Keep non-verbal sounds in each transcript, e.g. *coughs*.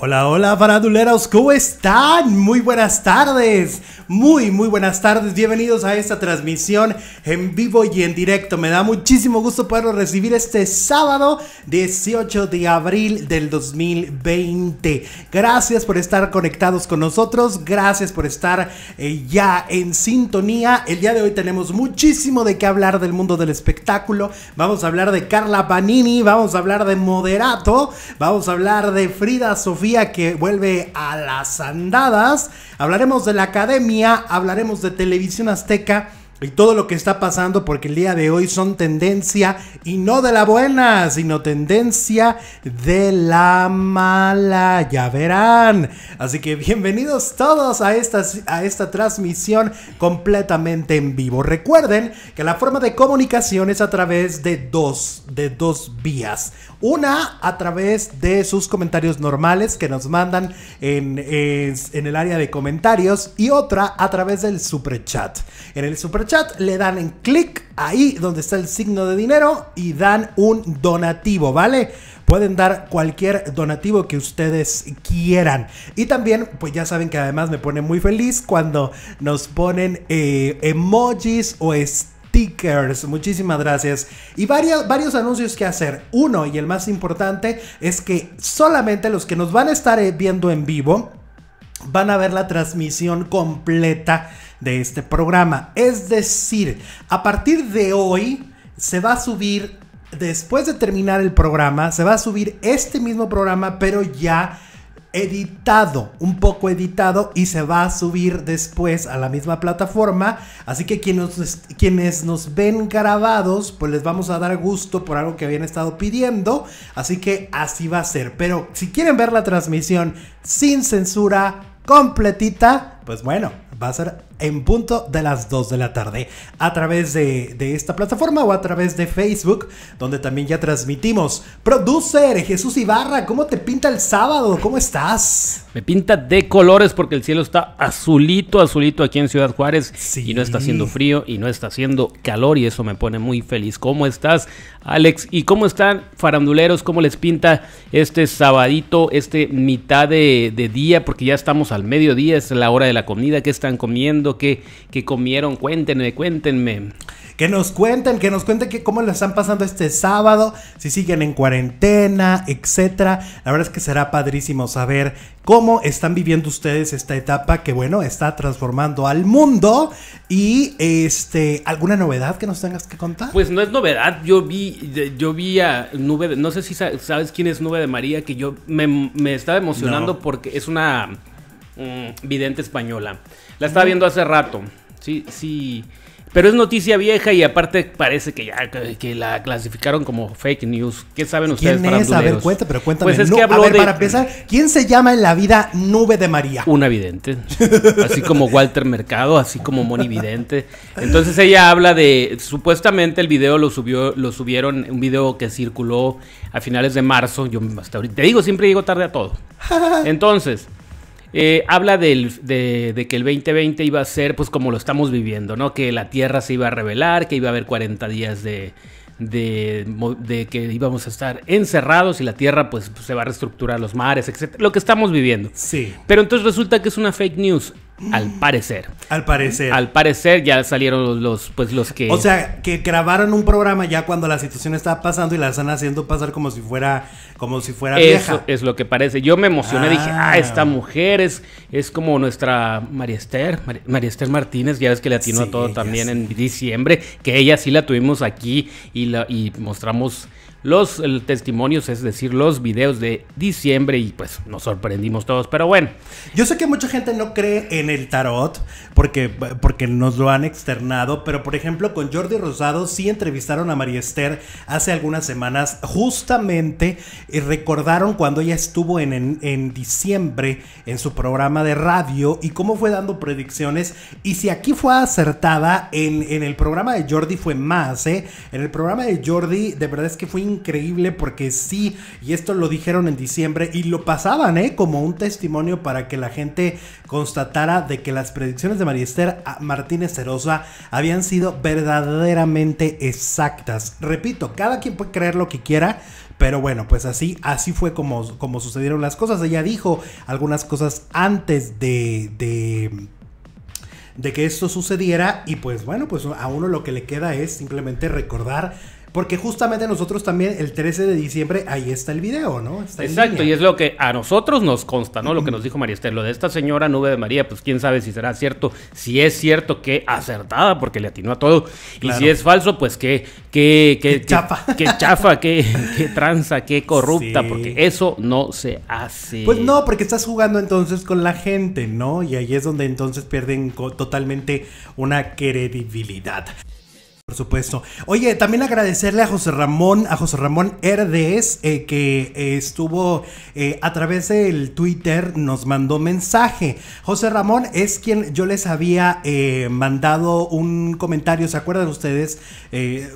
Hola, hola, faraduleros. ¿cómo están? Muy buenas tardes, muy, muy buenas tardes. Bienvenidos a esta transmisión en vivo y en directo. Me da muchísimo gusto poder recibir este sábado 18 de abril del 2020. Gracias por estar conectados con nosotros, gracias por estar eh, ya en sintonía. El día de hoy tenemos muchísimo de qué hablar del mundo del espectáculo. Vamos a hablar de Carla Panini, vamos a hablar de Moderato, vamos a hablar de Frida Sofía que vuelve a las andadas, hablaremos de la academia, hablaremos de televisión azteca y todo lo que está pasando porque el día de hoy son tendencia y no de la buena, sino tendencia de la mala, ya verán. Así que bienvenidos todos a esta, a esta transmisión completamente en vivo. Recuerden que la forma de comunicación es a través de dos, de dos vías. Una a través de sus comentarios normales que nos mandan en, el área de comentarios y otra a través del super chat. En el super chat le dan en clic ahí donde está el signo de dinero y dan un donativo, ¿vale? Pueden dar cualquier donativo que ustedes quieran. Y también, pues ya saben que además me pone muy feliz cuando nos ponen eh, emojis o Muchísimas gracias. Y varios, varios anuncios que hacer. Uno, y el más importante, es que solamente los que nos van a estar eh, viendo en vivo van a ver la transmisión completa de este programa. Es decir, a partir de hoy se va a subir, después de terminar el programa, se va a subir este mismo programa, pero ya editado, un poco editado y se va a subir después a la misma plataforma. Así que quienes nos, quienes nos ven grabados, pues les vamos a dar gusto por algo que habían estado pidiendo. Así que así va a ser. Pero si quieren ver la transmisión sin censura, completita, pues bueno, va a ser en punto de las 2 de la tarde a través de, esta plataforma o a través de Facebook, donde también ya transmitimos. Producer Jesús Ibarra, ¿cómo te pinta el sábado? ¿Cómo estás? Me pinta de colores porque el cielo está azulito, azulito aquí en Ciudad Juárez y no está haciendo frío y no está haciendo calor y eso me pone muy feliz. ¿Cómo estás, Alex? ¿Y cómo están faranduleros? ¿Cómo les pinta este sabadito, este mitad de, de día? Porque ya estamos al mediodía, es la hora de la comida, ¿qué están comiendo? que comieron, cuéntenme, cuéntenme. Que nos cuenten, que nos cuenten que cómo les están pasando este sábado, si siguen en cuarentena, etcétera. La verdad es que será padrísimo saber cómo están viviendo ustedes esta etapa que bueno, está transformando al mundo y este alguna novedad que nos tengas que contar. Pues no es novedad, yo vi yo vi a Nube, de, no sé si sabes quién es Nube de María que yo me, estaba emocionando porque es una Mm. vidente española. La estaba viendo hace rato. Sí, sí. Pero es noticia vieja y aparte parece que ya que la clasificaron como fake news. ¿Qué saben ustedes? ¿Quién es? A ver, cuenta, pero cuéntame. ¿quién se llama en la vida Nube de María? Una vidente. así como Walter Mercado, así como Moni Vidente. Entonces ella habla de, supuestamente el video lo subió, lo subieron, un video que circuló a finales de marzo. Yo hasta ahorita, te digo, siempre llego tarde a todo. *laughs* Entonces... Eh, habla del, de, que el 2020 iba a ser pues como lo estamos viviendo, ¿no? Que la Tierra se iba a revelar, que iba a haber 40 días de, de, que íbamos a estar encerrados y la Tierra pues se va a reestructurar los mares, etc. Lo que estamos viviendo. Sí. Pero entonces resulta que es una fake news. Al parecer. Al parecer. Al parecer ya salieron los, pues los que. O sea, que grabaron un programa ya cuando la situación estaba pasando y la están haciendo pasar como si fuera, como si fuera vieja. Eso es lo que parece. Yo me emocioné, dije, ah, ah. esta mujer es, es como nuestra María Esther, María Esther Martínez, ya ves que le atinó a todo también en diciembre, que ella sí la tuvimos aquí y la, y mostramos los testimonios, es decir, los videos de diciembre y pues nos sorprendimos todos, pero bueno. Yo sé que mucha gente no cree en el tarot porque, porque nos lo han externado, pero por ejemplo con Jordi Rosado sí entrevistaron a María Esther hace algunas semanas, justamente recordaron cuando ella estuvo en, en, diciembre en su programa de radio y cómo fue dando predicciones y si aquí fue acertada, en, en el programa de Jordi fue más, ¿eh? En el programa de Jordi de verdad es que fue increíble porque sí, y esto lo dijeron en diciembre y lo pasaban, ¿eh? Como un testimonio para que la gente constatara de que las predicciones de María Esther ah, Martínez Cerosa habían sido verdaderamente exactas. Repito, cada quien puede creer lo que quiera, pero bueno, pues así, así fue como, como sucedieron las cosas. Ella dijo algunas cosas antes de, de de que esto sucediera y pues bueno, pues a uno lo que le queda es simplemente recordar porque justamente nosotros también el 13 de diciembre ahí está el video, ¿no? Exacto, y es lo que a nosotros nos consta, ¿no? Lo que nos dijo María Esther, lo de esta señora Nube de María, pues quién sabe si será cierto, si es cierto que acertada, porque le atinó a todo, y si es falso, pues qué... que, que, chafa, que, chafa, qué tranza, qué *laughs* corrupta, porque eso no se hace. Pues no, porque estás jugando entonces con la gente, ¿no? Y ahí es donde entonces pierden totalmente una credibilidad. Por supuesto. Oye, también agradecerle a José Ramón, a José Ramón Herdes, eh, que eh, estuvo eh, a través del Twitter, nos mandó mensaje. José Ramón es quien yo les había mandado un comentario, ¿se acuerdan ustedes?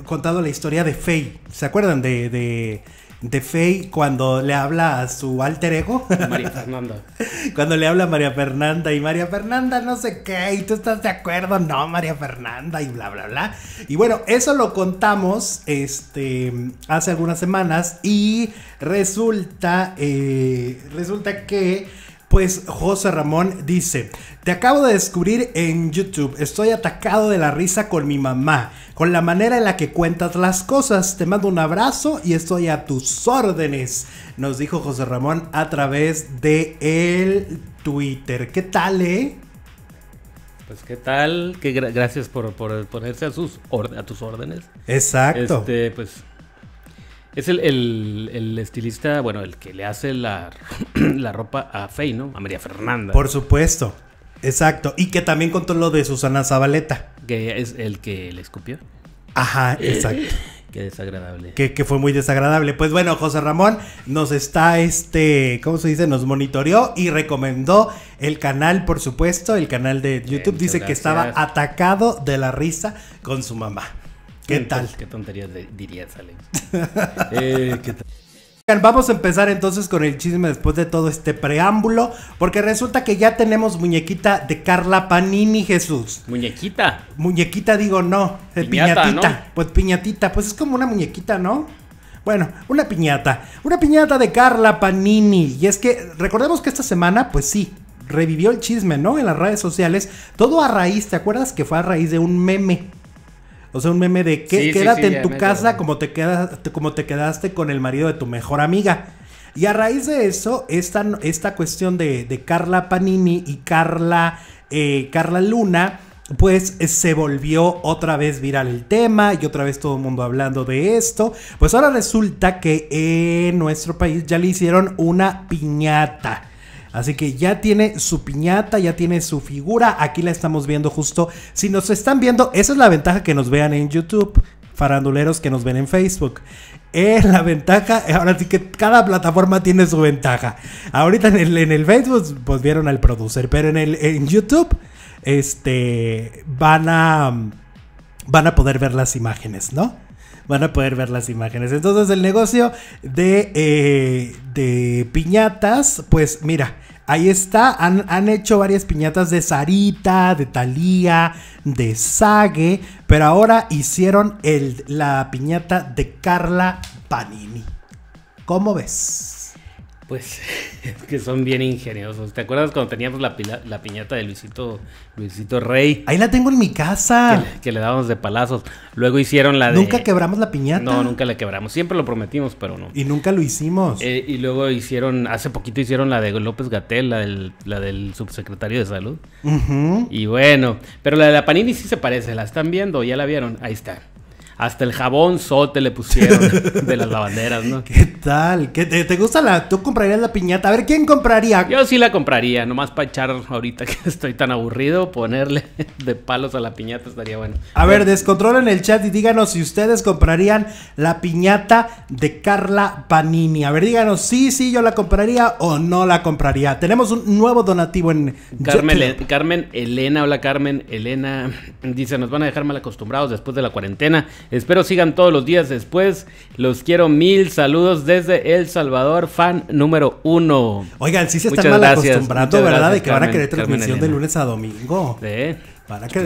contado la historia de Faye, ¿se acuerdan de de Faye cuando le habla a su alter ego. María Fernanda. *laughs* cuando le habla a María Fernanda y María Fernanda no sé qué, y tú estás de acuerdo, no, María Fernanda y bla, bla, bla. Y bueno, eso lo contamos este, hace algunas semanas y resulta, eh, resulta que... Pues José Ramón dice, te acabo de descubrir en YouTube, estoy atacado de la risa con mi mamá, con la manera en la que cuentas las cosas, te mando un abrazo y estoy a tus órdenes, nos dijo José Ramón a través de el Twitter. ¿Qué tal, eh? Pues qué tal, que gracias por, ponerse a, a tus órdenes. Exacto. Este, pues es el, estilista, bueno, el que le hace la, *clears throat* la ropa a Fey, ¿no? A María Fernanda. Por supuesto. Exacto. Y que también contó lo de Susana Zabaleta. Que es el que le escupió. Ajá, exacto. *clears throat* Qué desagradable. Que, fue muy desagradable. Pues bueno, José Ramón nos está, este, ¿cómo se dice? Nos monitoreó y recomendó el canal, por supuesto, el canal de YouTube. dice que estaba atacado de la risa con su mamá. ¿Qué tal? ¿Qué tonterías dirías, Alex? *laughs* Eh, ¿qué tal? Vamos a empezar entonces con el chisme después de todo este preámbulo, porque resulta que ya tenemos muñequita de Carla Panini Jesús. Muñequita. Muñequita digo no, eh, piñatita. Pues piñatita, pues es como una muñequita, ¿no? Bueno, una piñata, una piñata de Carla Panini. Y es que recordemos que esta semana, pues sí, revivió el chisme, ¿no? En las redes sociales, todo a raíz, ¿te acuerdas que fue a raíz de un meme? O sea, un meme de que, quédate en tu casa como te, como te quedaste con el marido de tu mejor amiga. Y a raíz de eso, esta, esta cuestión de, Carla Panini y Carla, eh, Carla Luna, pues eh, se volvió otra vez viral el tema y otra vez todo el mundo hablando de esto. Pues ahora resulta que en nuestro país ya le hicieron una piñata. Así que ya tiene su piñata, ya tiene su figura. Aquí la estamos viendo justo. Si nos están viendo, esa es la ventaja que nos vean en YouTube. Faranduleros que nos ven en Facebook. Es la ventaja. *laughs* Ahora sí que cada plataforma tiene su ventaja. Ahorita en el, en Facebook, pues vieron al producer. Pero en, el, en YouTube, este, van a, van a poder ver las imágenes, ¿no? van a poder ver las imágenes. Entonces el negocio de, eh, de piñatas, pues mira, Ahí está, han, hecho varias piñatas de Sarita, de Thalía, de Sage, pero ahora hicieron el, la piñata de Carla Panini. ¿Cómo ves? Pues *laughs* que son bien ingeniosos. ¿Te acuerdas cuando teníamos la, piñata de Luisito, Luisito Rey? Ahí la tengo en mi casa. Que, le dábamos de palazos. Luego hicieron la de. Nunca quebramos la piñata. No, nunca la quebramos. Siempre lo prometimos, pero no. Y nunca lo hicimos. Eh, y luego hicieron, hace poquito hicieron la de López Gatel, la del, subsecretario de salud. Y bueno, pero la de la Panini sí se parece. La están viendo, ya la vieron. Ahí está. Hasta el jabón sote le pusieron *laughs* de las lavanderas, ¿no? ¿Qué tal? ¿Qué te, gusta la...? ¿Tú comprarías la piñata? A ver, ¿quién compraría? Yo sí la compraría, nomás para echar ahorita que *laughs* estoy tan aburrido, ponerle *laughs* de palos a la piñata estaría bueno. A ver, descontrolen el chat y díganos si ustedes comprarían la piñata de Carla Panini. A ver, díganos sí, sí, yo la compraría o no la compraría. Tenemos un nuevo donativo en... Carmen, Carmen Elena, hola Carmen Elena, dice, nos van a dejar mal acostumbrados después de la cuarentena Espero sigan todos los días después. Los quiero mil saludos desde El Salvador, fan número uno. Oigan, sí se están mal acostumbrando, ¿verdad? de que van a querer transmisión de lunes a domingo. ¿Eh?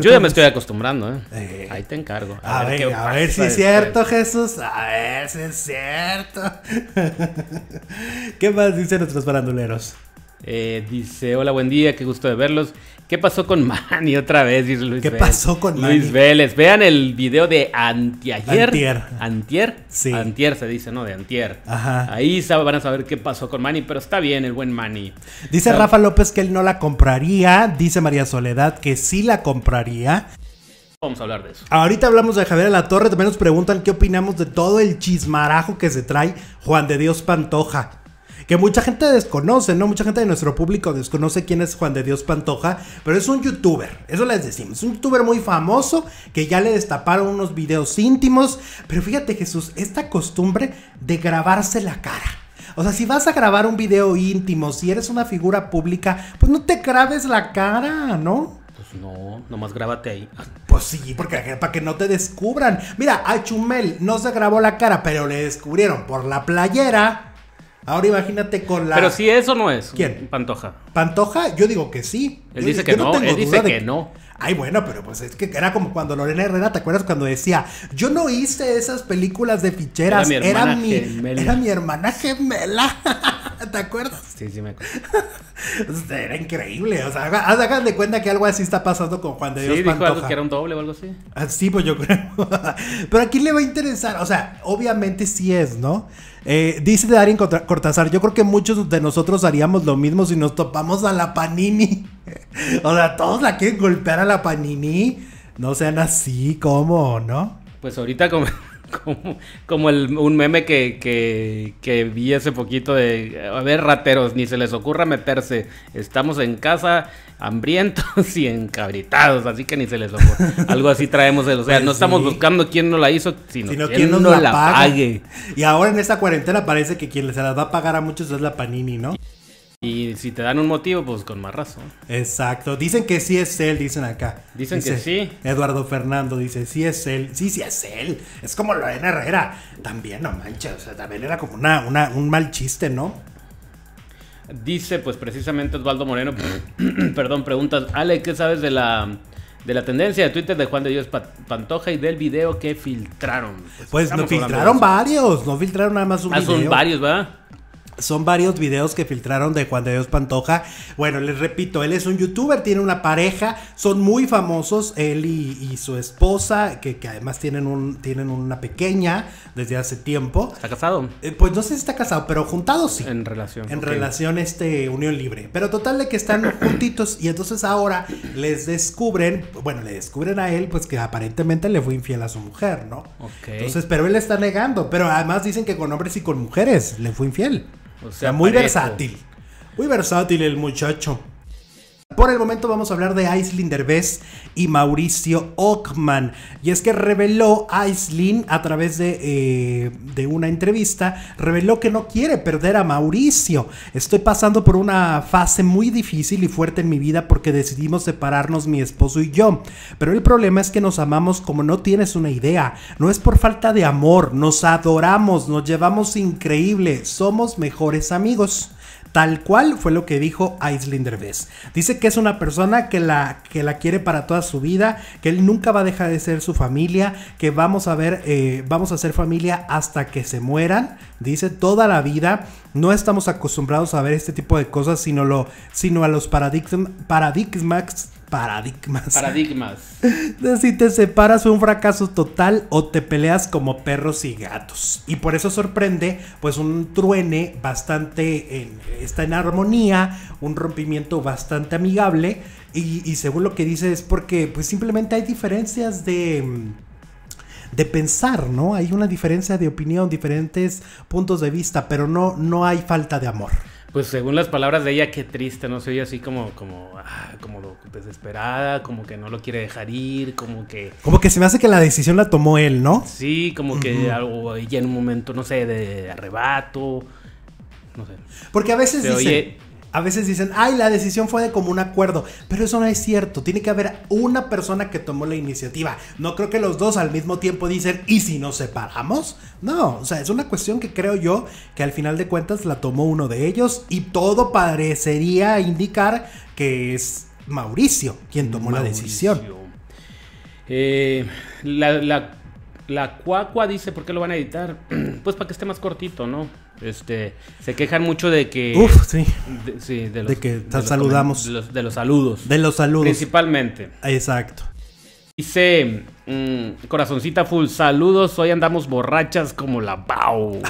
Yo ya me estoy acostumbrando, ¿eh? Ahí te encargo. A, ver, a ver si es cierto, Jesús. A ver si es cierto. *laughs* ¿Qué más dicen nuestros baranduleros? Eh, dice, hola, buen día, qué gusto de verlos. ¿Qué pasó con Manny otra vez, Luis ¿Qué pasó con Manny? Luis Vélez. Vean el video de antiayer. Antier. Antier. Sí. Antier se dice, ¿no? De antier. Ajá. Ahí van a saber qué pasó con Manny, pero está bien, el buen Manny. Dice Rafa López que él no la compraría. Dice María Soledad que sí la compraría. Vamos a hablar de eso. Ahorita hablamos de Javier La Torre. También nos preguntan qué opinamos de todo el chismarajo que se trae Juan de Dios Pantoja que mucha gente desconoce, ¿no? Mucha gente de nuestro público desconoce quién es Juan de Dios Pantoja, pero es un youtuber, eso les decimos, es un youtuber muy famoso que ya le destaparon unos videos íntimos, pero fíjate Jesús, esta costumbre de grabarse la cara. O sea, si vas a grabar un video íntimo, si eres una figura pública, pues no te grabes la cara, ¿no? Pues no, nomás grábate ahí. Pues sí, porque para que no te descubran. Mira, a Chumel no se grabó la cara, pero le descubrieron por la playera. Ahora imagínate con la. Pero si eso no es. ¿Quién? Pantoja. ¿Pantoja? Yo digo que sí. Él dice que no. él dice que no. Ay, bueno, pero pues es que era como cuando Lorena Herrera, ¿te acuerdas cuando decía, yo no hice esas películas de ficheras, era mi hermana, era mi, gemela. hermana gemela. *laughs* ¿Te acuerdas? Sí, sí, me acuerdo. *laughs* Pues era increíble. O sea, haz de cuenta que algo así está pasando con Juan de Dios. Sí, dijo algo que era un doble o algo así. Ah, sí, pues yo creo. *laughs* pero a quién le va a interesar. O sea, obviamente sí es, ¿no? Eh, dice Darien Cortázar, yo creo que muchos de nosotros haríamos lo mismo si nos topamos a la Panini. *laughs* o sea, todos la quieren golpear a la Panini. No sean así, ¿cómo? ¿No? Pues ahorita como... *laughs* Como, un meme que, vi hace poquito de, a ver, rateros, ni se les ocurra meterse, estamos en casa, hambrientos *laughs* y encabritados, así que ni se les ocurre. Algo así traemos los. o sea, pues no estamos buscando quién no la hizo, sino, quién, no la, pague. Y ahora en esta cuarentena parece que quien se las va a pagar a muchos es la Panini, ¿no? Y si te dan un motivo, pues con más razón. Exacto. Dicen que sí es él, dicen acá. Dicen que sí. Eduardo Fernando dice, sí es él. Sí, sí es él. Es como de Herrera. También, no manches. O sea, también era como una, un mal chiste, ¿no? Dice, pues precisamente Osvaldo Moreno, *clears throat* perdón, preguntas, Ale, ¿qué sabes de la de la tendencia de Twitter de Juan de Dios Pantoja y del video que filtraron? Pues, no filtraron varios, no filtraron nada más un ah, Son varios, ¿verdad? son varios videos que filtraron de Juan de Dios Pantoja. Bueno, les repito, él es un youtuber, tiene una pareja, son muy famosos, él y, su esposa, que, además tienen, un, tienen una pequeña desde hace tiempo. ¿Está casado? Eh, pues no sé si está casado, pero juntados sí. En relación. En relación, este, unión libre. Pero total de que están *coughs* juntitos y entonces ahora les descubren, bueno, le descubren a él, pues que aparentemente le fue infiel a su mujer, ¿no? Ok. Entonces, pero él está negando, pero además dicen que con hombres y con mujeres le fue infiel. O sea, muy versátil. Muy versátil el muchacho. Por el momento vamos a hablar de Aislinn Derbez y Mauricio Ockman. Y es que reveló Aislinn a través de, eh, de, una entrevista, reveló que no quiere perder a Mauricio. Estoy pasando por una fase muy difícil y fuerte en mi vida porque decidimos separarnos mi esposo y yo. Pero el problema es que nos amamos como no tienes una idea. No es por falta de amor, nos adoramos, nos llevamos increíble, somos mejores amigos. Tal cual fue lo que dijo Islinder Bess. Dice que es una persona que la, que la quiere para toda su vida, que él nunca va a dejar de ser su familia, que vamos a ver, eh, vamos a ser familia hasta que se mueran. Dice toda la vida. No estamos acostumbrados a ver este tipo de cosas, sino, lo, sino a los paradigmas paradigmas. Paradigmas. *laughs* si te separas un fracaso total o te peleas como perros y gatos. Y por eso sorprende, pues un truene bastante, está en armonía, un rompimiento bastante amigable. Y, según lo que dice es porque pues simplemente hay diferencias de de pensar, ¿no? Hay una diferencia de opinión, diferentes puntos de vista, pero no, no hay falta de amor pues según las palabras de ella, qué triste, ¿no? Se oye así como, como, ah, como desesperada, como que no lo quiere dejar ir, como que... Como que se me hace que la decisión la tomó él, ¿no? Sí, como que algo ella en un momento, no sé, de arrebato, no sé. Porque a veces dice... A veces dicen, ay, la decisión fue de común acuerdo, pero eso no es cierto. Tiene que haber una persona que tomó la iniciativa. No creo que los dos al mismo tiempo dicen, ¿y si nos separamos? No, o sea, es una cuestión que creo yo que al final de cuentas la tomó uno de ellos y todo parecería indicar que es Mauricio quien tomó la decisión. Eh, la la cuacua dice, ¿por qué lo van a editar? *clears throat* pues para que esté más cortito, ¿no? Este, se quejan mucho de que... Uf, sí. De, sí, de, los, que saludamos. de los saludos. De los saludos. Principalmente. Exacto. Dice mm, Corazoncita Full, saludos, hoy andamos borrachas como la Bau.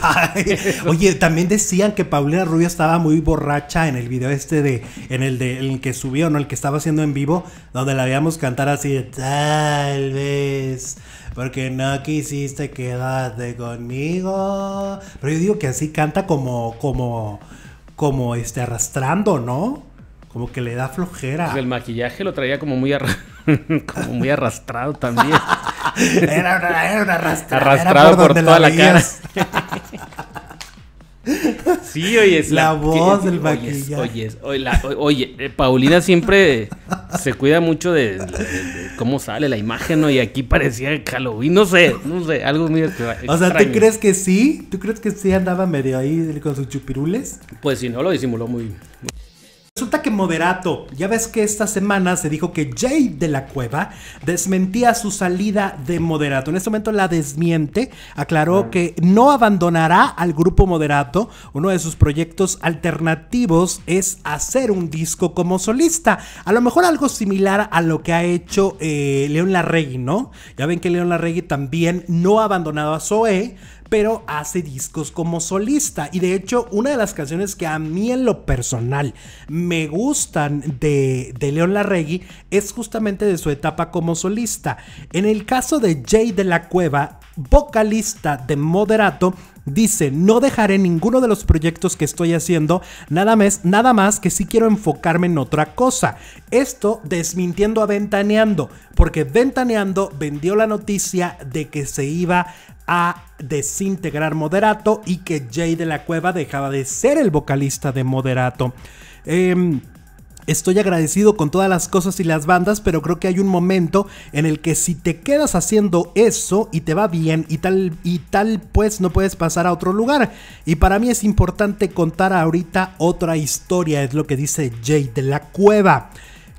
*laughs* oye, también decían que Paulina Rubio estaba muy borracha en el video este de, en el de el que subió, ¿no? El que estaba haciendo en vivo, donde la veíamos cantar así de tal vez. Porque no quisiste quedarte conmigo. Pero yo digo que así canta como, como, como este arrastrando, ¿no? Como que le da flojera. Pues el maquillaje lo traía como muy arrastrado. *laughs* como muy arrastrado también. *laughs* era, una, arrastrado Arrastrado por, toda la, cara. *laughs* Sí, oye, es la, voz del maquillaje. Oye, oye, eh, Paulina siempre se cuida mucho de, cómo sale la imagen, ¿no? Y aquí parecía Halloween, no sé, no sé, algo muy extraño. O sea, ¿tú crees que sí? ¿Tú crees que sí andaba medio ahí con sus chupirules? Pues si no, lo disimuló muy... muy... Resulta que Moderato, ya ves que esta semana se dijo que Jay de la Cueva desmentía su salida de Moderato. En este momento la desmiente, aclaró que no abandonará al grupo Moderato. Uno de sus proyectos alternativos es hacer un disco como solista. A lo mejor algo similar a lo que ha hecho eh, León Larregui, ¿no? Ya ven que León Larregui también no ha abandonado a Zoe, pero hace discos como solista. Y de hecho, una de las canciones que a mí en lo personal me gustan de, de León Larregui es justamente de su etapa como solista. En el caso de Jay de la Cueva, vocalista de Moderato, Dice, no dejaré ninguno de los proyectos que estoy haciendo, nada más, nada más que si quiero enfocarme en otra cosa. Esto desmintiendo a Ventaneando, porque Ventaneando vendió la noticia de que se iba a desintegrar Moderato y que Jay de la Cueva dejaba de ser el vocalista de Moderato. Em, estoy agradecido con todas las cosas y las bandas, pero creo que hay un momento en el que si te quedas haciendo eso y te va bien y tal y tal, pues no puedes pasar a otro lugar. Y para mí es importante contar ahorita otra historia, es lo que dice Jay de la Cueva.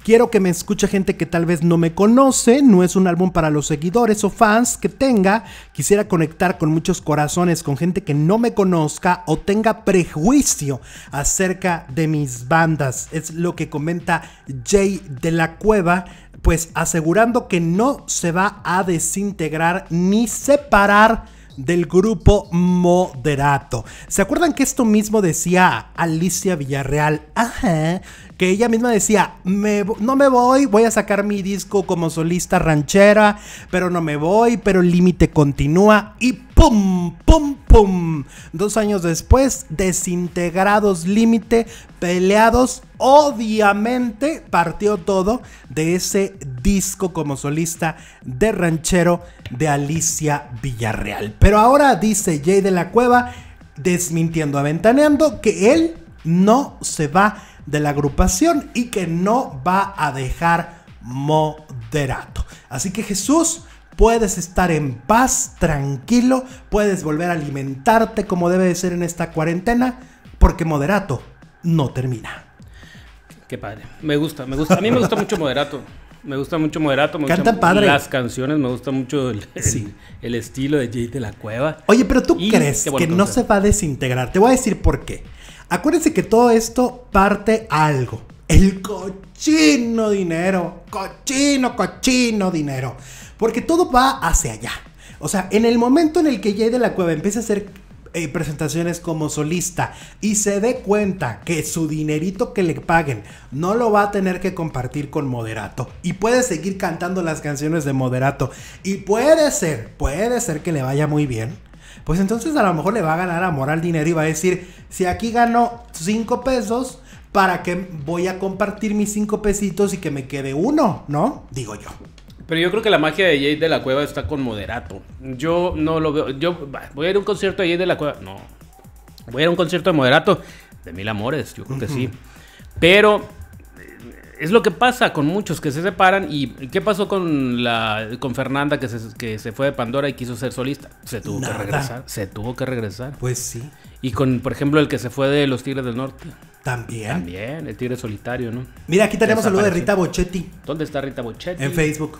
Quiero que me escuche gente que tal vez no me conoce, no es un álbum para los seguidores o fans que tenga. Quisiera conectar con muchos corazones, con gente que no me conozca o tenga prejuicio acerca de mis bandas. Es lo que comenta Jay de la Cueva, pues asegurando que no se va a desintegrar ni separar del grupo Moderato. ¿Se acuerdan que esto mismo decía Alicia Villarreal? Ajá, que ella misma decía, no me voy, voy a sacar mi disco como solista ranchera, pero no me voy, pero el límite continúa y ¡pum! ¡pum! ¡pum! Dos años después, desintegrados límite, peleados, obviamente partió todo de ese disco como solista de ranchero de Alicia Villarreal. Pero ahora dice Jay de la Cueva, desmintiendo, aventaneando, que él no se va a de la agrupación y que no va a dejar moderato. Así que Jesús, puedes estar en paz, tranquilo, puedes volver a alimentarte como debe de ser en esta cuarentena, porque moderato no termina. Qué padre. Me gusta, me gusta. A mí me gusta mucho moderato. Me gusta mucho Moderato. Me Canta padre. Las canciones, me gusta mucho el, estilo de Jay de la Cueva. Oye, pero tú crees que no se va a desintegrar. Te voy a decir por qué. Acuérdense que todo esto parte algo. El cochino dinero. Cochino, cochino dinero. Porque todo va hacia allá. O sea, en el momento en el que Jay de la Cueva empieza a hacer eh, presentaciones como solista y se dé cuenta que su dinerito que le paguen no lo va a tener que compartir con Moderato y puede seguir cantando las canciones de Moderato y puede ser, puede ser que le vaya muy bien, pues entonces a lo mejor le va a ganar amor al dinero y va a decir, si aquí gano 5 pesos, ¿para qué voy a compartir mis 5 pesitos y que me quede uno? ¿No? Digo yo. Pero yo creo que la magia de Jade de la Cueva está con moderato. Yo no lo veo. Yo voy a ir a un concierto de Jade de la Cueva. No. Voy a ir a un concierto de moderato. De mil amores, yo creo que sí. Pero es lo que pasa con muchos que se separan. ¿Y qué pasó con la con Fernanda que se, que se fue de Pandora y quiso ser solista? Se tuvo que regresar. Se tuvo que regresar. Pues sí. Y con, por ejemplo, el que se fue de los Tigres del Norte. También. También, el Tigre Solitario, ¿no? Mira, aquí tenemos saludo de Rita Bochetti. ¿Dónde está Rita Bochetti? En Facebook.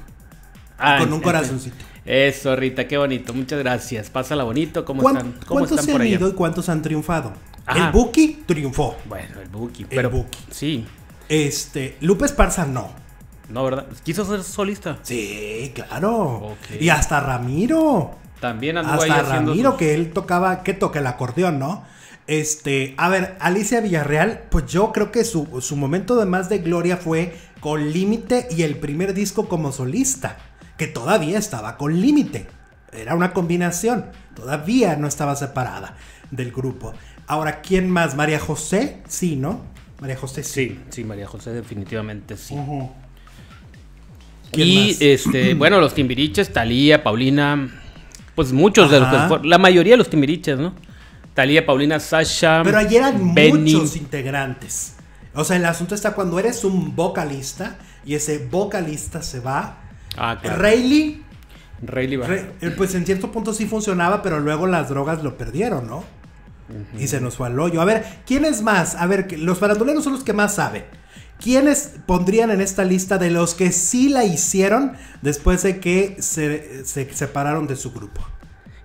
Ah, con un corazoncito. Eso, Rita, qué bonito. Muchas gracias. Pásala bonito. ¿Cómo están? ¿Cómo ¿Cuántos están se han y cuántos han triunfado? El Buki triunfó. Bueno, el Buki. Pero, el Buki. Sí, este, Lupe Esparza no. No, ¿verdad? Pues quiso ser solista. Sí, claro. Y hasta Ramiro. También anduvo Hasta Ramiro, que él tocaba, que toca el acordeón, ¿no? Este, a ver, Alicia Villarreal, pues yo creo que su, su momento de más de gloria fue con Límite y el primer disco como solista, que todavía estaba con Límite. Era una combinación, todavía no estaba separada del grupo. Ahora, ¿quién más? María José, sí, ¿no? María José sí. Sí, María José definitivamente sí. Y este, *clears throat* bueno, los timbiriches, Talía, Paulina, pues muchos de los que la mayoría de los timbiriches, ¿no? Talía, Paulina, Sasha. Pero ayer eran muchos integrantes. O sea, el asunto está cuando eres un vocalista y ese vocalista se va. Ah, claro. Rayleigh. va. Eh, pues en cierto punto sí funcionaba, pero luego las drogas lo perdieron, ¿no? Y se nos fue al hoyo. A ver, ¿quién es más? A ver, los parandoleros son los que más saben. ¿Quiénes pondrían en esta lista de los que sí la hicieron después de que se separaron de su grupo?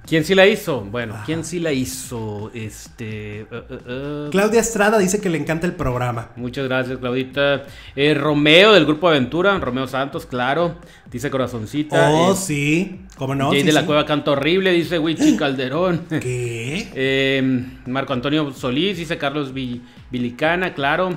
¿Quién sí la hizo? Bueno, ¿quién ah. sí la hizo? Este. Eh, eh, eh. Claudia Estrada dice que le encanta el programa. Muchas gracias, Claudita. Romeo del Grupo Aventura, Romeo Santos, claro. Dice Corazoncita. Oh, sí. ¿Cómo no? Jay de la Cueva canta horrible, dice Wichi *laughs* Calderón. ¿Qué? *laughs* Marco Antonio Solís, dice Carlos Vilicana, claro.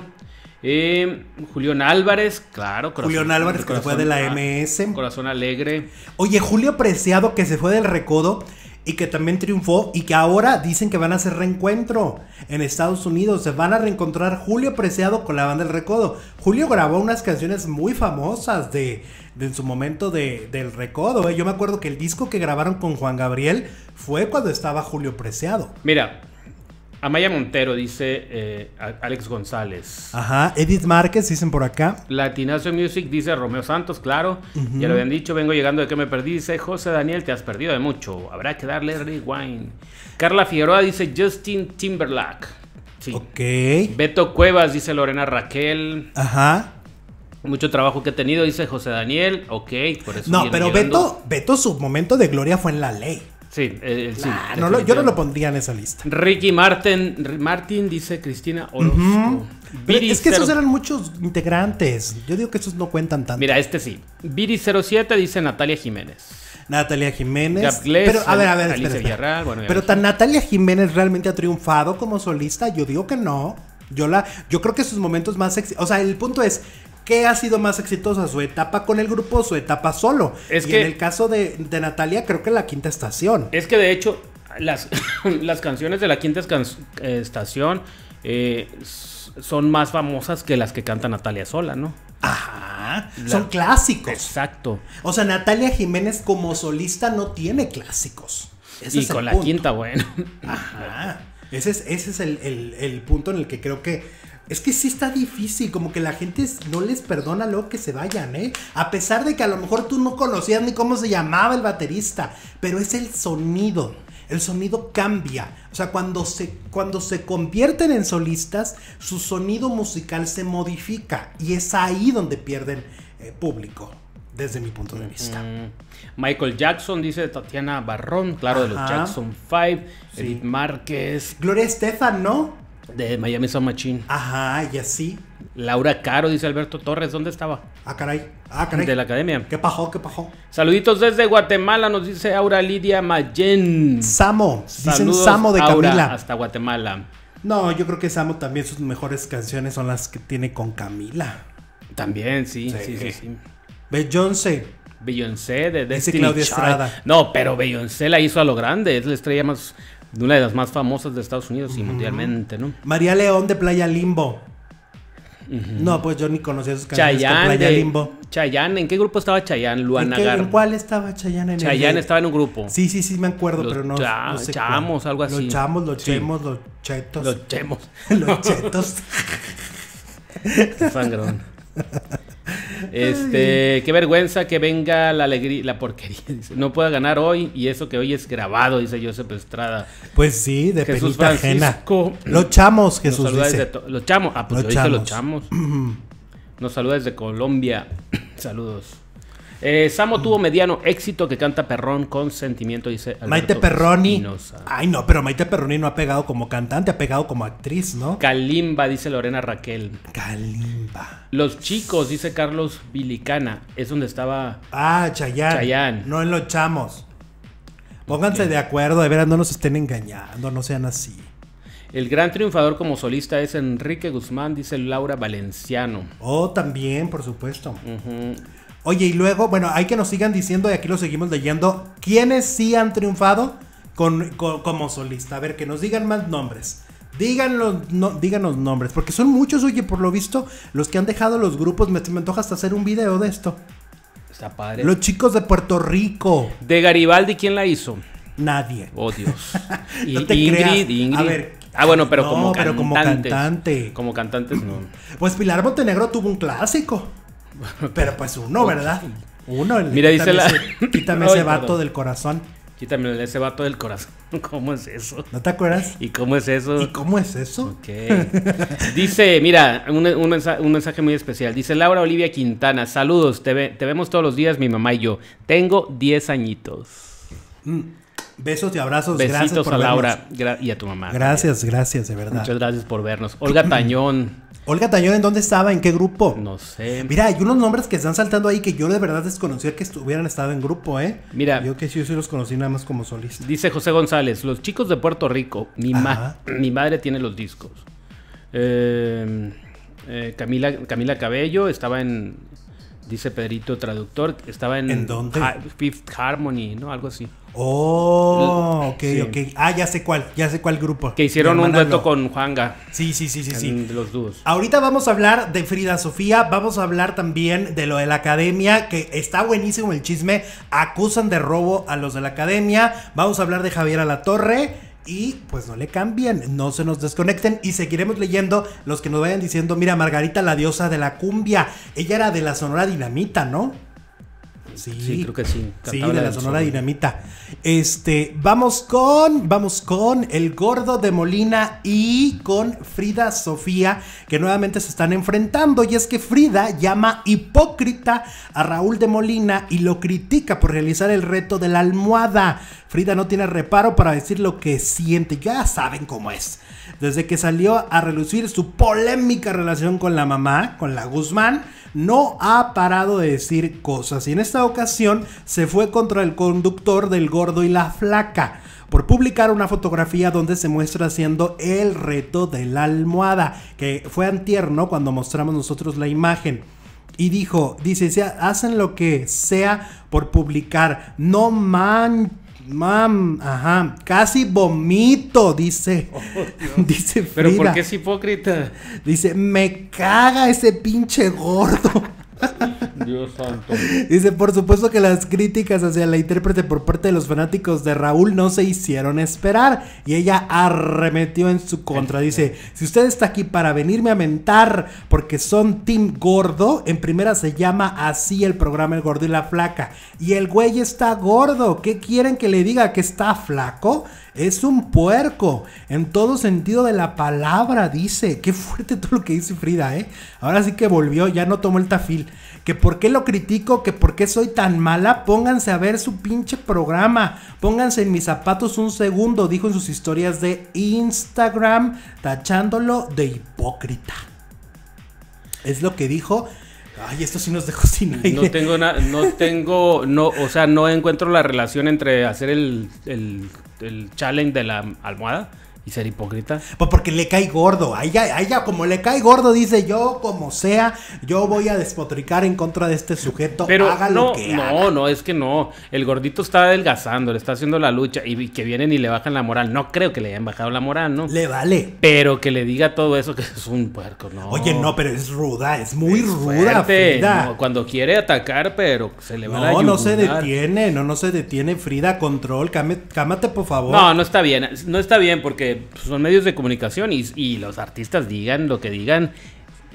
Julión Álvarez, claro. Corazón, Julián Álvarez, que se fue de la MS. Ah, corazón alegre. Oye, Julio Preciado, que se fue del Recodo y que también triunfó y que ahora dicen que van a hacer reencuentro en Estados Unidos. Se van a reencontrar Julio Preciado con la banda del Recodo. Julio grabó unas canciones muy famosas de, en su momento de, del Recodo. ¿eh? Yo me acuerdo que el disco que grabaron con Juan Gabriel fue cuando estaba Julio Preciado. Mira, Amaya Montero dice eh, Alex González. Ajá. Edith Márquez dicen por acá. Latinazo Music dice Romeo Santos, claro. Ya lo habían dicho, vengo llegando de que me perdí. Dice José Daniel, te has perdido de mucho. Habrá que darle rewind. Carla Figueroa dice Justin Timberlake. Sí. Ok. Beto Cuevas dice Lorena Raquel. Ajá. Mucho trabajo que he tenido, dice José Daniel. Ok, por eso. No, pero Beto, Beto, su momento de gloria fue en la ley. Sí, el, eh, eh, sí ah, no yo no lo pondría en esa lista. Ricky Martin, Martin dice Cristina Orozco. Es que esos eran muchos integrantes. Yo digo que esos no cuentan tanto. Mira, este sí. Viri07 dice Natalia Jiménez. Natalia Jiménez. pero, a ver, a ver, espera, Pero tan Natalia Jiménez realmente ha triunfado como solista, yo digo que no. Yo la, yo creo que sus momentos más sexy. O sea, el punto es, ¿Qué ha sido más exitosa? ¿Su etapa con el grupo o su etapa solo? en el caso de, Natalia, creo que la quinta estación. Es que de hecho, las, *laughs* canciones de la quinta estación eh, son más famosas que las que canta Natalia sola, ¿no? Ajá, son clásicos. Exacto. O sea, Natalia Jiménez como solista no tiene clásicos. y con la quinta, bueno. Ajá. Ese es, ese es el punto en el que creo que es que sí está difícil, como que la gente no les perdona luego que se vayan, ¿eh? A pesar de que a lo mejor tú no conocías ni cómo se llamaba el baterista, pero es el sonido. El sonido cambia. O sea, cuando se, cuando se convierten en solistas, su sonido musical se modifica. Y es ahí donde pierden eh, público desde mi punto de vista. Michael Jackson, dice Tatiana Barrón, claro, de los Jackson 5, Edith Márquez. Gloria Estefan, ¿no? De Miami Sound Machine. Ajá, y así. Laura Caro, dice Alberto Torres, ¿dónde estaba? Ah, caray. Ah, caray. De la academia. ¿Qué pajó? ¿Qué pajó? Saluditos desde Guatemala, nos dice Aura Lidia Mayen. Samo. Dicen Samo de Camila. Hasta Guatemala. No, yo creo que Samo también sus mejores canciones son las que tiene con Camila. También, sí, sí, sí, sí. Beyoncé. Beyoncé de Destiny Claudia Estrada. No, pero Beyoncé la hizo a lo grande, es la estrella más una de las más famosas de Estados Unidos y mundialmente, ¿no? María León de Playa Limbo. No, pues yo ni conocía esos canales de Playa Limbo. Chayanne, ¿en qué grupo estaba Chayanne? Luana ¿En, cuál estaba Chayanne? En Chayanne estaba en un grupo. Sí, sí, sí, me acuerdo, pero no, sé chamos, algo así. Los chamos, los chemos, los chetos. Los chemos. *laughs* los chetos. *laughs* Sangrón. *laughs* Este, qué vergüenza que venga la alegría, la porquería. *laughs* no pueda ganar hoy y eso que hoy es grabado, dice josep Estrada. Pues sí, de Jesús Francisco. Ajena. Lo chamos, Jesús dice. Los chamos. Ah, pues chamos. *clears throat* Nos saluda desde Colombia. *clears throat* Saludos. Eh, Samo tuvo mediano éxito que canta Perrón con sentimiento, dice Maite Perroni. Ay, no, pero Maite Perroni no ha pegado como cantante, ha pegado como actriz, ¿no? Kalimba, dice Lorena Raquel. Calimba. Los chicos, dice Carlos Vilicana. Es donde estaba. Ah, Chayán. No en los Pónganse de acuerdo, de veras, no nos estén engañando, no sean así. El gran triunfador como solista es Enrique Guzmán, dice Laura Valenciano. Oh, también, por supuesto. Oye, y luego, bueno, hay que nos sigan diciendo, y aquí lo seguimos leyendo, quiénes sí han triunfado con, como solista. A ver, que nos digan más nombres. Díganos, nombres, porque son muchos, oye, por lo visto, los que han dejado los grupos. Me, me antoja hasta hacer un video de esto. Está padre. Los chicos de Puerto Rico. De Garibaldi, ¿quién la hizo? Nadie. Oh, Dios. *laughs* no te Ingrid, A ver, Ah, bueno, pero, como, como cantante. como cantante. Como cantantes, no. Pues Pilar Montenegro tuvo un clásico. Pero pues uno, ¿verdad? Uno. El, Mira, dice la... quítame *laughs* ese vato del corazón. Quítame ese vato del corazón. *laughs* ¿Cómo es eso? ¿No te acuerdas? ¿Y cómo es eso? ¿Y cómo es eso? Ok. Dice, mira, un, mensaje, muy especial. Dice Laura Olivia Quintana, saludos, te, te, vemos todos los días mi mamá y yo. Tengo 10 añitos. Mm. Besos y abrazos. Besitos gracias a Laura y a tu mamá. Gracias, gracias, de verdad. Muchas gracias por vernos. Olga *clears throat* Tañón. Olga Tañón, ¿en dónde estaba? ¿En qué grupo? No sé. Mira, hay unos nombres que están saltando ahí que yo de verdad desconocía que hubieran estado en grupo, ¿eh? Mira. Yo que sí, yo sí los conocí nada más como solista. Dice José González, los chicos de Puerto Rico, mi, mi madre tiene los discos. Em, eh, Camila, Cabello estaba en, dice Pedrito Traductor, estaba en... ¿En dónde? Fifth Harmony, ¿no? Algo así. Oh, ok, ok. Ah, ya sé cuál, ya sé cuál grupo. Que hicieron un dueto con Juanga. Sí, sí, sí, sí, sí. los dos Ahorita vamos a hablar de Frida Sofía, vamos a hablar también de lo de la academia, que está buenísimo el chisme. Acusan de robo a los de la academia. Vamos a hablar de Javier Alatorre. Y pues no le cambien, no se nos desconecten y seguiremos leyendo los que nos vayan diciendo, mira, Margarita la diosa de la cumbia, ella era de la Sonora Dinamita, ¿no? Sí, creo que sí. Sí, de la Sonora Dinamita. Este, vamos con, vamos con el Gordo de Molina y con Frida Sofía, que nuevamente se están enfrentando. Y es que Frida llama hipócrita a Raúl de Molina y lo critica por realizar el reto de la almohada. Frida no tiene reparo para decir lo que siente. Ya saben cómo es. Desde que salió a relucir su polémica relación con la mamá, con la Guzmán no ha parado de decir cosas y en esta ocasión se fue contra el conductor del gordo y la flaca por publicar una fotografía donde se muestra haciendo el reto de la almohada, que fue antierno cuando mostramos nosotros la imagen. Y dijo, dice, hacen lo que sea por publicar, no manches Mam, ajá, casi vomito, dice. Oh, *laughs* dice Pero ¿por qué es hipócrita? Dice, me caga ese pinche gordo. Dice, por supuesto que las críticas hacia la intérprete por parte de los fanáticos de Raúl no se hicieron esperar y ella arremetió en su contra. Dice, si usted está aquí para venirme a mentar porque son Team Gordo, en primera se llama así el programa El Gordo y la Flaca. Y el güey está gordo, ¿qué quieren que le diga que está flaco? Es un puerco, en todo sentido de la palabra, dice. Qué fuerte todo lo que dice Frida, ¿eh? Ahora sí que volvió, ya no tomó el tafil. Que por qué lo critico, que por qué soy tan mala, pónganse a ver su pinche programa. Pónganse en mis zapatos un segundo, dijo en sus historias de Instagram, tachándolo de hipócrita. Es lo que dijo Ay, esto sí nos dejó sin aire. No tengo, no tengo, no, o sea, no encuentro la relación entre hacer el el challenge de la almohada. ¿Y ser hipócrita? Pues porque le cae gordo. Ahí ya... como le cae gordo, dice yo, como sea, yo voy a despotricar en contra de este sujeto. Pero haga no, lo que no, no, es que no. El gordito está adelgazando, le está haciendo la lucha y que vienen y le bajan la moral. No creo que le hayan bajado la moral, ¿no? Le vale. Pero que le diga todo eso que es un puerco, no. Oye, no, pero es ruda, es muy ruda, Frida. cuando quiere atacar, pero se le va a No, no se detiene, no, no se detiene, Frida, control, cámate por favor. No, no está bien, no está bien porque pues, son medios de comunicación y, los artistas digan lo que digan,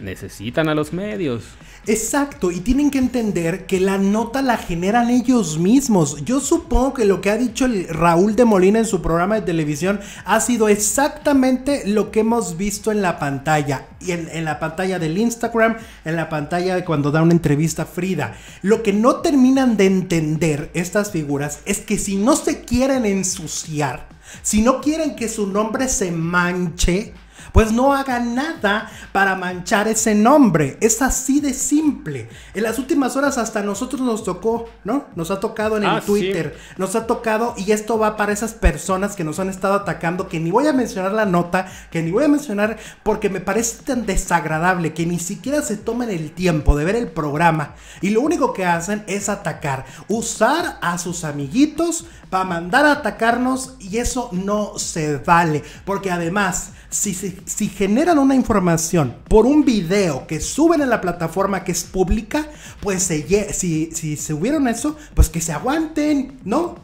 necesitan a los medios. Exacto, y tienen que entender que la nota la generan ellos mismos. Yo supongo que lo que ha dicho Raúl de Molina en su programa de televisión ha sido exactamente lo que hemos visto en la pantalla. Y en, la pantalla del Instagram, en la pantalla de cuando da una entrevista a Frida. Lo que no terminan de entender estas figuras es que si no se quieren ensuciar, si no quieren que su nombre se manche, pues no haga nada para manchar ese nombre. Es así de simple. En las últimas horas hasta nosotros nos tocó, ¿no? Nos ha tocado en el ah, Twitter, nos ha tocado y esto va para esas personas que nos han estado atacando, que ni voy a mencionar la nota, que ni voy a mencionar porque me parece tan desagradable que ni siquiera se tomen el tiempo de ver el programa y lo único que hacen es atacar, usar a sus amiguitos para mandar a atacarnos y eso no se vale, porque además si, generan una información por un video que suben en la plataforma que es pública, pues si, se subieron eso, pues que se aguanten, ¿no?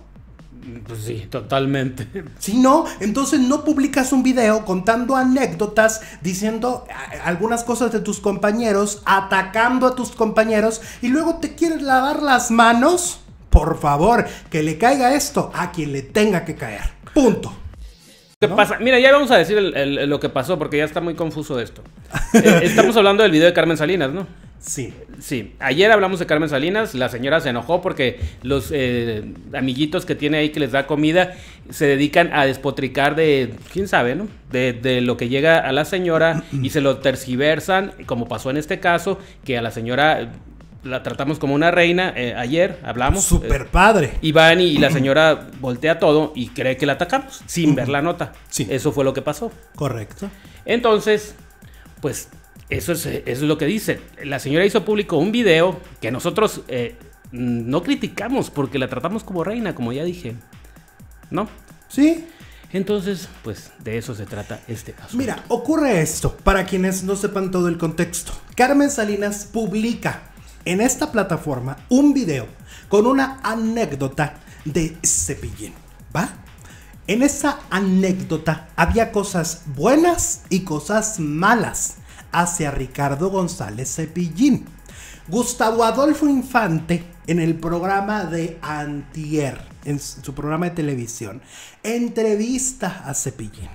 Pues sí, totalmente. Si no, entonces no publicas un video contando anécdotas, diciendo algunas cosas de tus compañeros, atacando a tus compañeros y luego te quieres lavar las manos. Por favor, que le caiga esto a quien le tenga que caer. Punto pasa? Mira, ya vamos a decir lo que pasó porque ya está muy confuso esto. *laughs* Eh, estamos hablando del video de Carmen Salinas, ¿no? Sí. Sí. Ayer hablamos de Carmen Salinas, la señora se enojó porque los eh, amiguitos que tiene ahí que les da comida se dedican a despotricar de, quién sabe, ¿no? De, de lo que llega a la señora y se lo tergiversan, como pasó en este caso, que a la señora la tratamos como una reina. Eh, ayer hablamos. Eh, Super padre. Iván y, la señora voltea todo y cree que la atacamos sin ver la nota. Sí. Eso fue lo que pasó. Correcto. Entonces, pues eso es, lo que dice. La señora hizo público un video que nosotros eh, no criticamos porque la tratamos como reina, como ya dije. ¿No? Sí. Entonces, pues de eso se trata este caso. Mira, ocurre esto, para quienes no sepan todo el contexto. Carmen Salinas publica en esta plataforma un video con una anécdota de Cepillín, ¿va? En esa anécdota había cosas buenas y cosas malas hacia Ricardo González Cepillín. Gustavo Adolfo Infante en el programa de Antier, en su programa de televisión, entrevista a Cepillín.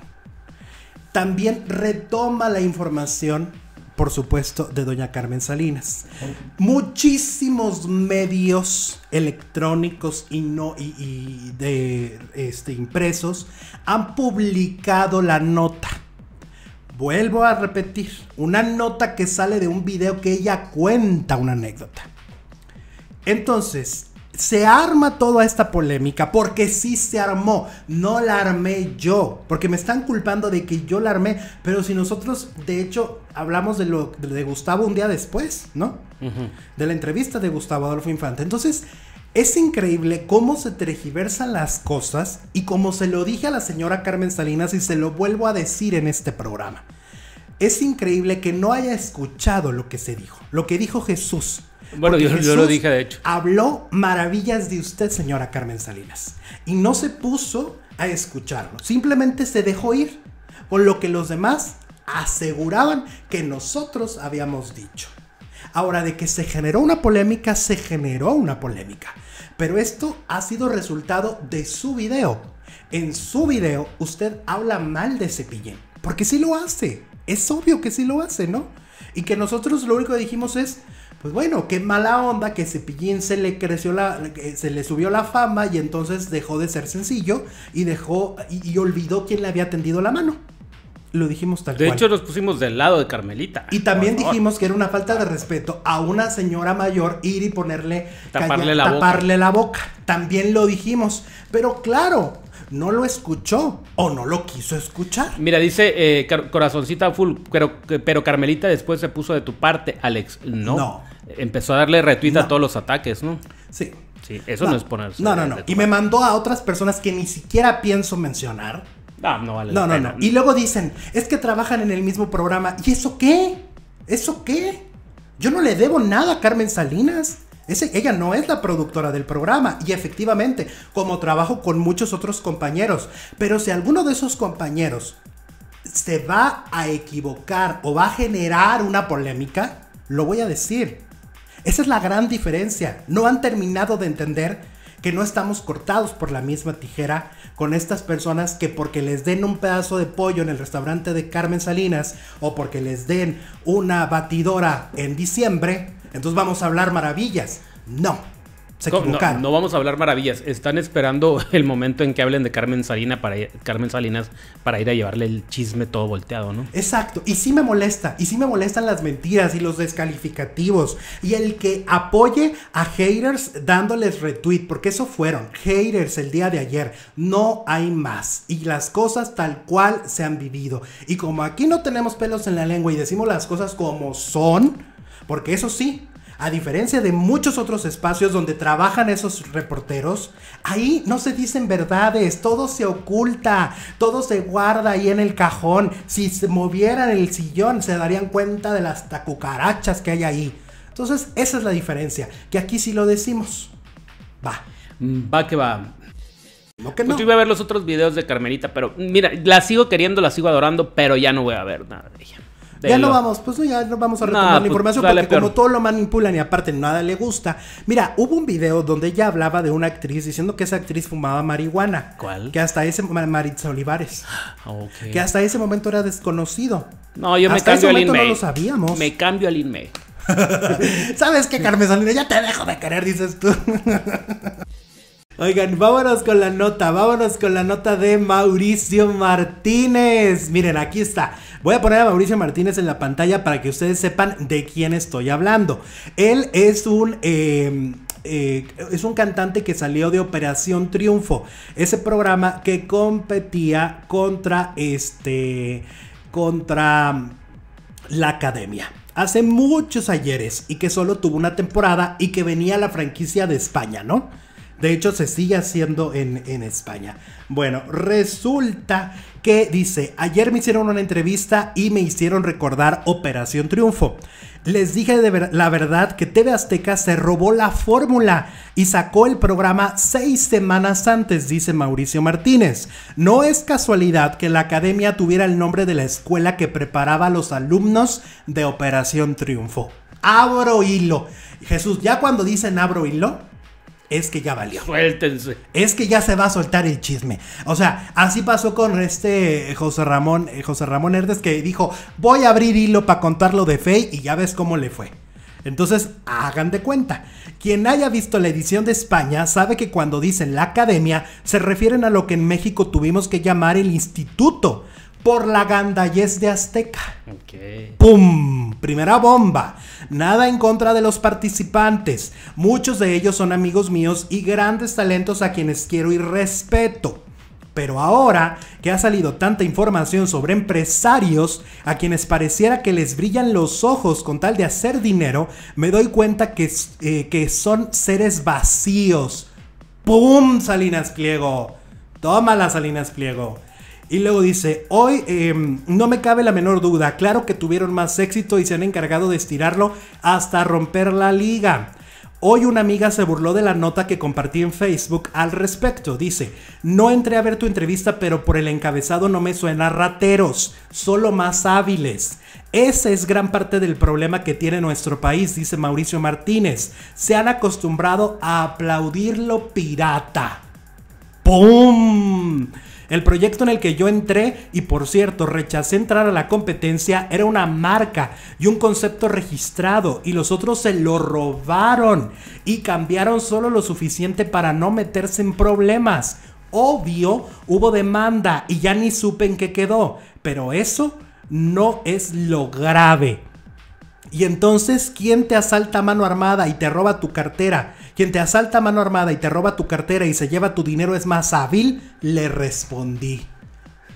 También retoma la información por supuesto, de doña Carmen Salinas. Muchísimos medios electrónicos y, no, y, de este, impresos han publicado la nota. Vuelvo a repetir, una nota que sale de un video que ella cuenta una anécdota. Entonces, se arma toda esta polémica porque sí se armó, no la armé yo, porque me están culpando de que yo la armé, pero si nosotros de hecho hablamos de lo de Gustavo un día después, ¿no? De la entrevista de Gustavo Adolfo Infante. Entonces, es increíble cómo se tergiversan las cosas y como se lo dije a la señora Carmen Salinas y se lo vuelvo a decir en este programa. Es increíble que no haya escuchado lo que se dijo, lo que dijo Jesús bueno, yo, lo dije, de hecho. Habló maravillas de usted, señora Carmen Salinas, y no se puso a escucharlo, simplemente se dejó ir, con lo que los demás aseguraban que nosotros habíamos dicho. Ahora, de que se generó una polémica, se generó una polémica. Pero esto ha sido resultado de su video. En su video, usted habla mal de Cepillín. Porque sí lo hace. Es obvio que sí lo hace, ¿no? Y que nosotros lo único que dijimos es, pues bueno, qué mala onda que Cepillín se le creció la, se le subió la fama y entonces dejó de ser sencillo y dejó y, olvidó quién le había tendido la mano. Lo dijimos tal de cual. De hecho, nos pusimos del lado de Carmelita. Y también dijimos que era una falta de respeto a una señora mayor ir y ponerle. Taparle, la, taparle boca. la boca. También lo dijimos. Pero claro, no lo escuchó o no lo quiso escuchar. Mira, dice eh, Corazoncita Full, pero, pero Carmelita después se puso de tu parte, Alex. No. No. Empezó a darle retweet a todos los ataques, ¿no? Sí. Sí, eso no, es ponerse. No, no, no. Y me mandó a otras personas que ni siquiera pienso mencionar. Ah, no vale. No, no, no. Y luego dicen, es que trabajan en el mismo programa. ¿Y eso qué? ¿Eso qué? Yo no le debo nada a Carmen Salinas. Ese, ella no es la productora del programa y efectivamente, como trabajo con muchos otros compañeros, pero si alguno de esos compañeros se va a equivocar o va a generar una polémica, lo voy a decir. Esa es la gran diferencia. No han terminado de entender que no estamos cortados por la misma tijera con estas personas que porque les den un pedazo de pollo en el restaurante de Carmen Salinas o porque les den una batidora en diciembre, entonces vamos a hablar maravillas. No, no, vamos a hablar maravillas. Están esperando *laughs* el momento en que hablen de Carmen, Salina para, Carmen Salinas para ir a llevarle el chisme todo volteado, ¿no? Exacto. Y sí me molesta. Y sí me molestan las mentiras y los descalificativos. Y el que apoye a haters dándoles retweet. Porque eso fueron haters el día de ayer. No hay más. Y las cosas tal cual se han vivido. Y como aquí no tenemos pelos en la lengua y decimos las cosas como son. Porque eso sí, a diferencia de muchos otros espacios donde trabajan esos reporteros, ahí no se dicen verdades, todo se oculta, todo se guarda ahí en el cajón. Si se movieran el sillón se darían cuenta de las tacucarachas que hay ahí. Entonces, esa es la diferencia, que aquí sí lo decimos. Va. Mm, va que va. No que pues iba a ver los otros videos de Carmenita, pero mira, la sigo queriendo, la sigo adorando, pero ya no voy a ver nada de ella ya no vamos, pues ya no vamos a retomar la pues, información porque como todo lo manipulan y aparte nada le gusta. Mira, hubo un video donde ella hablaba de una actriz diciendo que esa actriz fumaba marihuana. ¿Cuál? Que hasta ese Maritza Olivares. *gasps* Ah, que hasta ese momento era desconocido. No, yo me cambio ese momento no lo sabíamos. Me cambio al INME. *laughs* ¿Sabes qué, Carmen Ya te dejo de querer, dices tú. *laughs* Oigan, vámonos con la nota, vámonos con la nota de Mauricio Martínez. Miren, aquí está. Voy a poner a Mauricio Martínez en la pantalla para que ustedes sepan de quién estoy hablando. Él es un... Em, eh, es un cantante que salió de Operación Triunfo, ese programa que competía contra este, contra la academia. Hace muchos ayeres y que solo tuvo una temporada y que venía la franquicia de España, ¿no? De hecho, se sigue haciendo en, en España. Bueno, resulta que dice, ayer me hicieron una entrevista y me hicieron recordar Operación Triunfo. Les dije de la verdad que TV Azteca se robó la fórmula y sacó el programa seis semanas antes, dice Mauricio Martínez. No es casualidad que la academia tuviera el nombre de la escuela que preparaba a los alumnos de Operación Triunfo. Abro hilo. Jesús, ya cuando dicen abro hilo, es que ya valió. Suéltense. Es que ya se va a soltar el chisme. O sea, así pasó con este eh, José Ramón, eh, José Ramón Herdes que dijo, voy a abrir hilo para contar lo de fe y ya ves cómo le fue. Entonces, hagan de cuenta. Quien haya visto la edición de España sabe que cuando dicen la academia se refieren a lo que en México tuvimos que llamar el instituto por la gandayez de Azteca. Okay. ¡Pum! Primera bomba. Nada en contra de los participantes. Muchos de ellos son amigos míos y grandes talentos a quienes quiero y respeto. Pero ahora que ha salido tanta información sobre empresarios a quienes pareciera que les brillan los ojos con tal de hacer dinero, me doy cuenta que, eh, que son seres vacíos. ¡Pum! Salinas Pliego. Tómala, Salinas Pliego. Y luego dice, hoy em, no me cabe la menor duda, claro que tuvieron más éxito y se han encargado de estirarlo hasta romper la liga. Hoy una amiga se burló de la nota que compartí en Facebook al respecto. Dice, no entré a ver tu entrevista, pero por el encabezado no me suena rateros, solo más hábiles. Ese es gran parte del problema que tiene nuestro país, dice Mauricio Martínez. Se han acostumbrado a aplaudirlo pirata. ¡Pum! El proyecto en el que yo entré y por cierto rechacé entrar a la competencia era una marca y un concepto registrado y los otros se lo robaron y cambiaron solo lo suficiente para no meterse en problemas. Obvio, hubo demanda y ya ni supe en qué quedó, pero eso no es lo grave. Y entonces, ¿quién te asalta a mano armada y te roba tu cartera? Quien te asalta a mano armada y te roba tu cartera y se lleva tu dinero es más hábil, le respondí.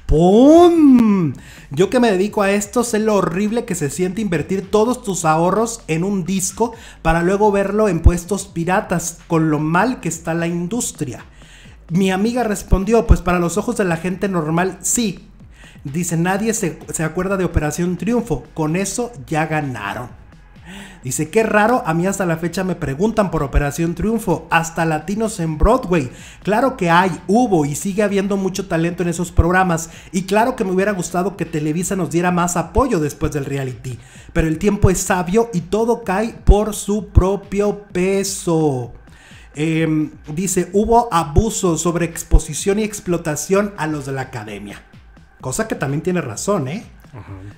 ¡Pum! Yo que me dedico a esto sé lo horrible que se siente invertir todos tus ahorros en un disco para luego verlo en puestos piratas, con lo mal que está la industria. Mi amiga respondió, pues para los ojos de la gente normal sí, Dice, nadie se, acuerda de Operación Triunfo. Con eso ya ganaron. Dice, qué raro, a mí hasta la fecha me preguntan por Operación Triunfo, hasta latinos en Broadway. Claro que hay, hubo y sigue habiendo mucho talento en esos programas. Y claro que me hubiera gustado que Televisa nos diera más apoyo después del reality. Pero el tiempo es sabio y todo cae por su propio peso. Em, dice, hubo abuso sobre exposición y explotación a los de la academia. Cosa que también tiene razón, ¿eh?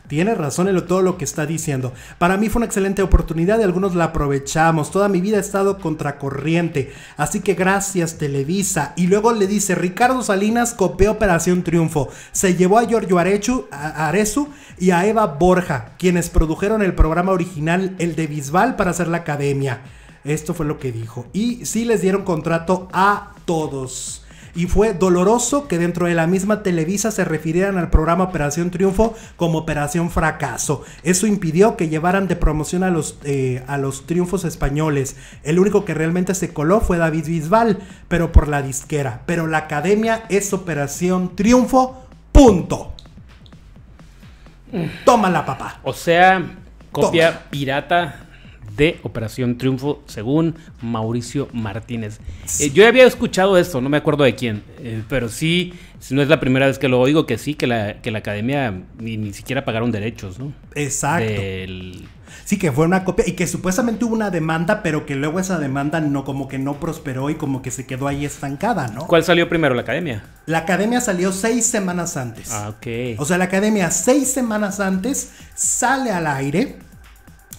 Tiene razón en todo lo que está diciendo. Para mí fue una excelente oportunidad y algunos la aprovechamos. Toda mi vida he estado contracorriente. Así que gracias, Televisa. Y luego le dice: Ricardo Salinas copió Operación Triunfo. Se llevó a Giorgio Arechu, Arezu y a Eva Borja, quienes produjeron el programa original, el de Bisbal, para hacer la academia. Esto fue lo que dijo. Y sí les dieron contrato a todos y fue doloroso que dentro de la misma Televisa se refirieran al programa Operación Triunfo como Operación Fracaso. Eso impidió que llevaran de promoción a los, eh, a los triunfos españoles. El único que realmente se coló fue David Bisbal, pero por la disquera. Pero la academia es Operación Triunfo, punto. Mm. Tómala, papá. O sea, copia pirata de Operación Triunfo, según Mauricio Martínez. Eh, yo había escuchado esto, no me acuerdo de quién, eh, pero sí, no es la primera vez que lo oigo, que sí, que la, que la academia ni, siquiera pagaron derechos, ¿no? Exacto. Sí, que fue una copia y que supuestamente hubo una demanda, pero que luego esa demanda no como que no prosperó y como que se quedó ahí estancada, ¿no? ¿Cuál salió primero, la academia? La academia salió seis semanas antes. Ah, ok. O sea, la academia seis semanas antes sale al aire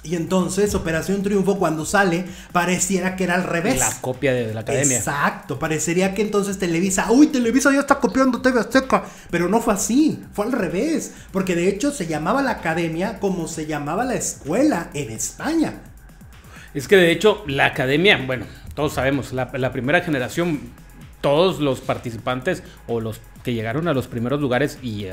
y entonces Operación Triunfo cuando sale pareciera que era al revés. La copia de la academia. Exacto, parecería que entonces Televisa, uy, Televisa ya está copiando TV Azteca, pero no fue así, fue al revés, porque de hecho se llamaba la academia como se llamaba la escuela en España. Es que de hecho la academia, bueno, todos sabemos, la, primera generación, todos los participantes o los que llegaron a los primeros lugares y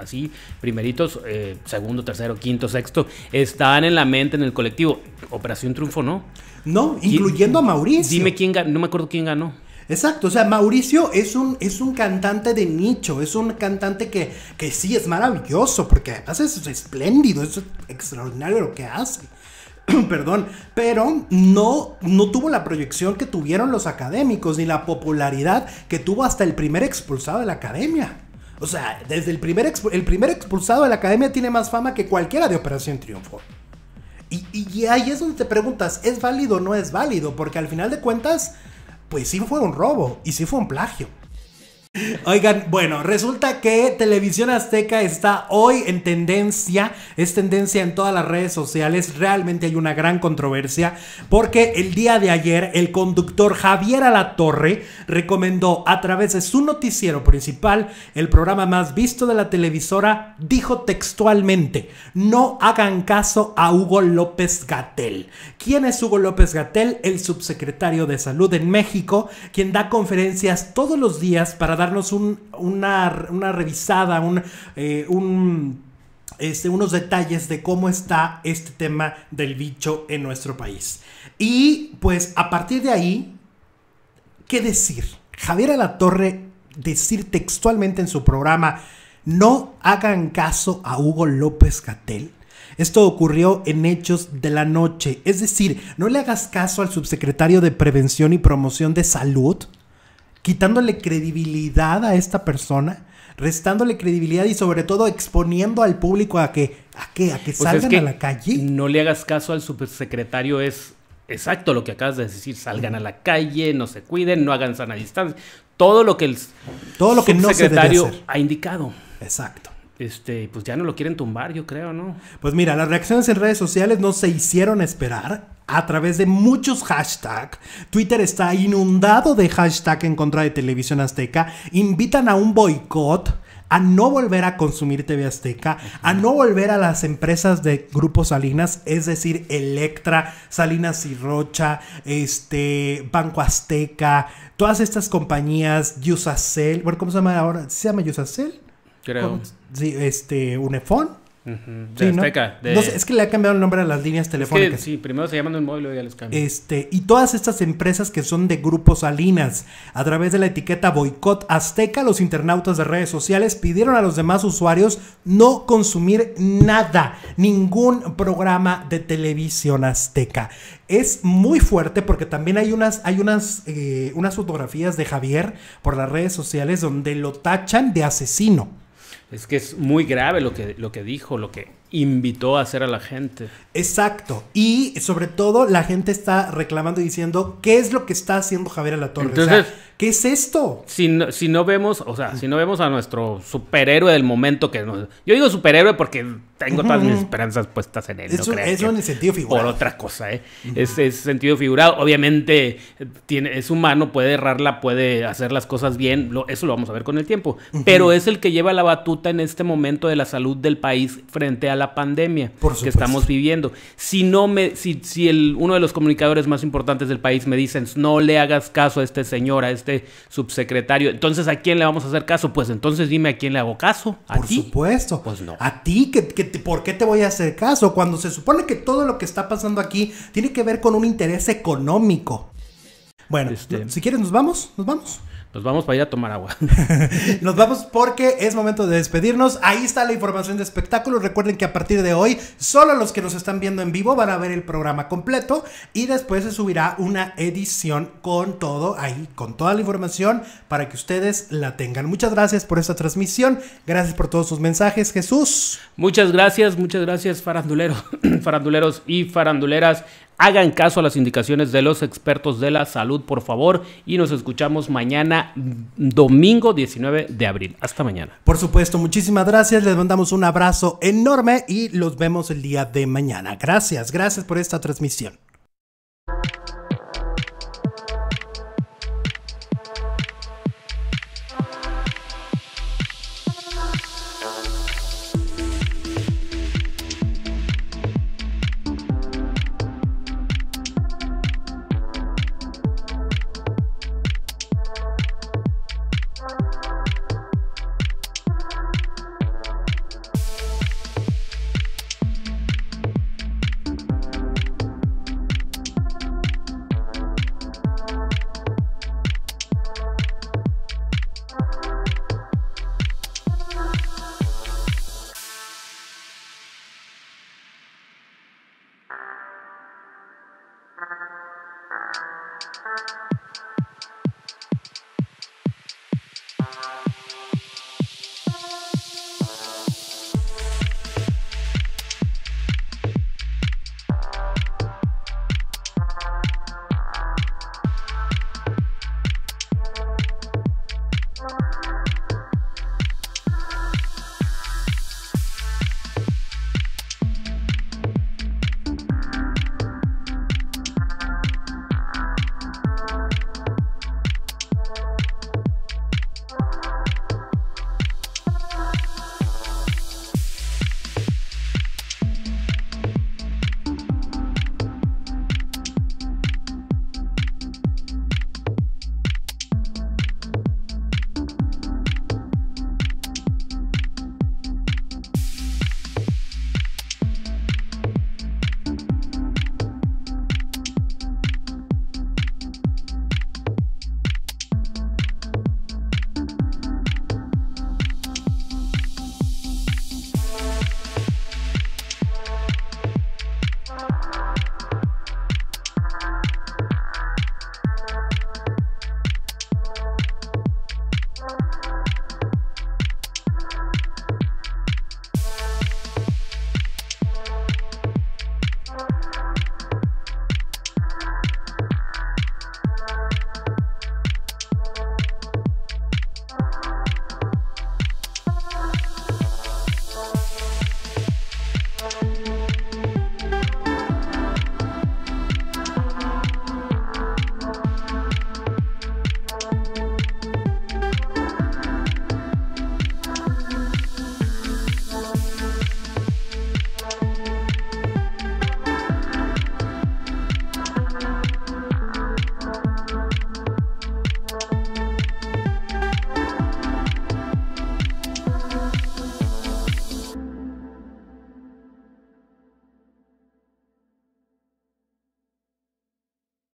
así, primeritos, eh, segundo, tercero, quinto, sexto, están en la mente, en el colectivo. Operación Triunfo no. No, incluyendo a Mauricio. Dime quién no me acuerdo quién ganó. Exacto, o sea, Mauricio es un, es un cantante de nicho, es un cantante que, que sí es maravilloso, porque además es espléndido, es extraordinario lo que hace. *clears throat* Perdón, pero no, no tuvo la proyección que tuvieron los académicos, ni la popularidad que tuvo hasta el primer expulsado de la academia. O sea, desde el primer, el primer expulsado de la academia tiene más fama que cualquiera de Operación Triunfo. Y, y, ahí es donde te preguntas, ¿es válido o no es válido? Porque al final de cuentas, pues sí fue un robo y sí fue un plagio. Oigan, bueno, resulta que Televisión Azteca está hoy en tendencia, es tendencia en todas las redes sociales, realmente hay una gran controversia, porque el día de ayer el conductor Javier Alatorre recomendó a través de su noticiero principal, el programa más visto de la televisora, dijo textualmente, no hagan caso a Hugo López Gatel. ¿Quién es Hugo López Gatel? El subsecretario de Salud en México, quien da conferencias todos los días para dar darnos una, revisada, eh, este, unos detalles de cómo está este tema del bicho en nuestro país. Y pues a partir de ahí, ¿qué decir? Javier torre decir textualmente en su programa, no hagan caso a Hugo López Catel Esto ocurrió en hechos de la noche, es decir, no le hagas caso al subsecretario de Prevención y Promoción de Salud, quitándole credibilidad a esta persona, restándole credibilidad y sobre todo exponiendo al público a que, a que, a que pues salgan a la calle. No le hagas caso al subsecretario, es exacto lo que acabas de decir, salgan a la calle, no se cuiden, no hagan sana distancia, todo lo que el todo lo que no se ha indicado. Exacto este, pues ya no lo quieren tumbar, yo creo, ¿no? Pues mira, las reacciones en redes sociales no se hicieron esperar a través de muchos hashtags. Twitter está inundado de hashtag en contra de Televisión Azteca. Invitan a un boicot a no volver a consumir TV Azteca, a no volver a las empresas de Grupo Salinas, es decir, Electra, Salinas y Rocha, este, Banco Azteca, todas estas compañías, Yusacel, bueno, ¿cómo se llama ahora? ¿Se llama Yusacel? Creo sí, este, Azteca, es que le ha cambiado el nombre a las líneas telefónicas. sí, primero se llaman un móvil y ya les cambian. Este, y todas estas empresas que son de grupos Salinas, a través de la etiqueta Boicot Azteca, los internautas de redes sociales pidieron a los demás usuarios no consumir nada, ningún programa de televisión azteca. Es muy fuerte porque también hay unas, hay unas, eh, unas fotografías de Javier por las redes sociales donde lo tachan de asesino. Es que es muy grave lo que, lo que dijo, lo que, invitó a hacer a la gente. Exacto. Y sobre todo la gente está reclamando y diciendo, ¿qué es lo que está haciendo Javier a Entonces, o sea, ¿qué es esto? Si no, si no vemos, o sea, si no vemos a nuestro superhéroe del momento que nos... Yo digo superhéroe porque tengo todas mis esperanzas puestas en él. Eso, eso en el sentido figurado. Por otra cosa, ¿eh? sentido figurado. Obviamente tiene, es humano, puede errarla, puede hacer las cosas bien. eso lo vamos a ver con el tiempo. Pero es el que lleva la batuta en este momento de la salud del país frente a la pandemia que estamos viviendo. Si no me, si, el, uno de los comunicadores más importantes del país me dicen no le hagas caso a este señor, a este subsecretario, entonces ¿a quién le vamos a hacer caso? Pues entonces dime a quién le hago caso. ¿A Por supuesto. Pues no. ¿A ti? ¿Que, que, por qué te voy a hacer caso? Cuando se supone que todo lo que está pasando aquí tiene que ver con un interés económico. Bueno, este si quieres nos vamos, nos vamos. Nos vamos para ir a tomar agua. *laughs* Nos vamos porque es momento de despedirnos. Ahí está la información de espectáculos. Recuerden que a partir de hoy, solo los que nos están viendo en vivo van a ver el programa completo y después se subirá una edición con todo ahí, con toda la información para que ustedes la tengan. Muchas gracias por esta transmisión. Gracias por todos sus mensajes, Jesús. Muchas gracias, muchas gracias, faranduleros, *clears throat* faranduleros y faranduleras. Hagan caso a las indicaciones de los expertos de la salud, por favor, y nos escuchamos mañana, domingo 19 de abril. Hasta mañana. Por supuesto, muchísimas gracias, les mandamos un abrazo enorme y los vemos el día de mañana. Gracias, gracias por esta transmisión.